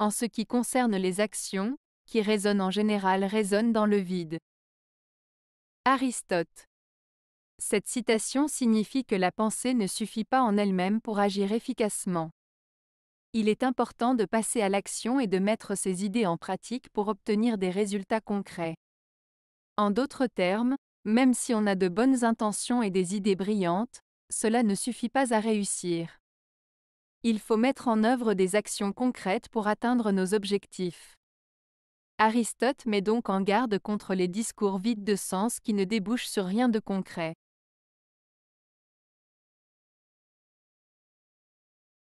en ce qui concerne les actions, qui résonnent en général résonnent dans le vide. Aristote. Cette citation signifie que la pensée ne suffit pas en elle-même pour agir efficacement. Il est important de passer à l'action et de mettre ses idées en pratique pour obtenir des résultats concrets. En d'autres termes, même si on a de bonnes intentions et des idées brillantes, cela ne suffit pas à réussir. Il faut mettre en œuvre des actions concrètes pour atteindre nos objectifs. Aristote met donc en garde contre les discours vides de sens qui ne débouchent sur rien de concret.